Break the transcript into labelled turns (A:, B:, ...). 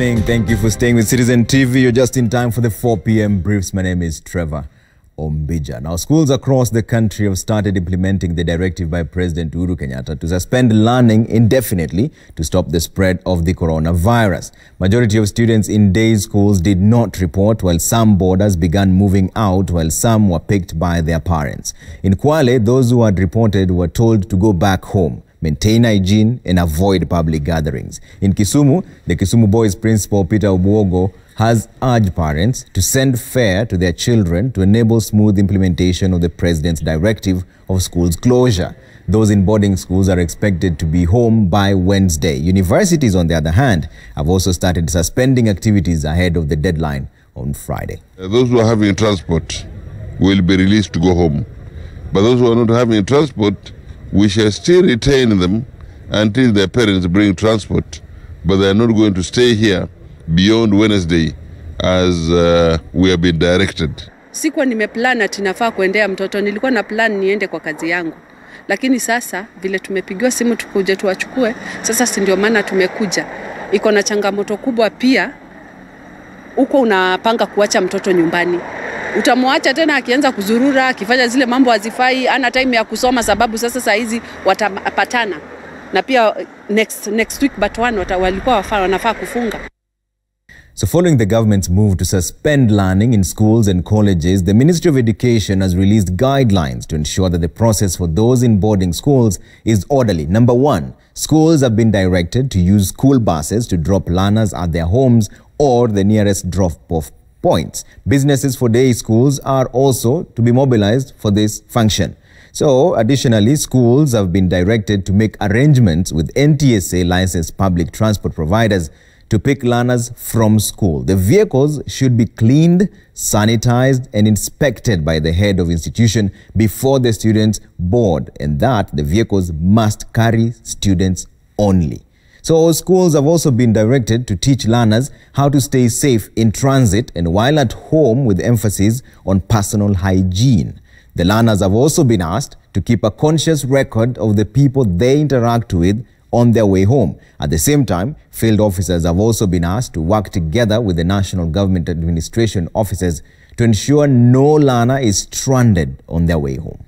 A: Thank you for staying with Citizen TV. You're just in time for the 4 p.m. briefs. My name is Trevor Ombija. Now, schools across the country have started implementing the directive by President Uhuru Kenyatta to suspend learning indefinitely to stop the spread of the coronavirus. Majority of students in day schools did not report, while some boarders began moving out, while some were picked by their parents. In Kwale, those who had reported were told to go back home maintain hygiene, and avoid public gatherings. In Kisumu, the Kisumu Boys principal Peter Obuogo has urged parents to send fare to their children to enable smooth implementation of the president's directive of schools closure. Those in boarding schools are expected to be home by Wednesday. Universities, on the other hand, have also started suspending activities ahead of the deadline on Friday.
B: Uh, those who are having transport will be released to go home. But those who are not having transport we shall still retain them until their parents bring transport, but they are not going to stay here beyond Wednesday as uh, we have been directed.
C: Sikuwa nimeplan ati nafaa kuendea mtoto, nilikuwa na plan niende kwa kazi yangu, lakini sasa vile tumepigiwa simu tukuje tuwachukue, sasa si ndio maana tumekuja. Iko na changamoto kubwa pia, huko unapanga kuacha mtoto nyumbani utamwacha tena akianza kuzurura, akifanya zile mambo hazifai, ana time ya kusoma, sababu sasa saa hizi watapatana na pia uh, next, next week but one wata, walikuwa wafaa, wanafaa kufunga.
A: So following the government's move to suspend learning in schools and colleges, the Ministry of Education has released guidelines to ensure that the process for those in boarding schools is orderly. Number one, schools have been directed to use school buses to drop learners at their homes or the nearest drop-off points. Businesses for day schools are also to be mobilized for this function. So, additionally, schools have been directed to make arrangements with NTSA licensed public transport providers to pick learners from school. The vehicles should be cleaned, sanitized, and inspected by the head of institution before the students board, and that the vehicles must carry students only. So schools have also been directed to teach learners how to stay safe in transit and while at home with emphasis on personal hygiene. The learners have also been asked to keep a conscious record of the people they interact with on their way home. At the same time, field officers have also been asked to work together with the National Government Administration officers to ensure no learner is stranded on their way home.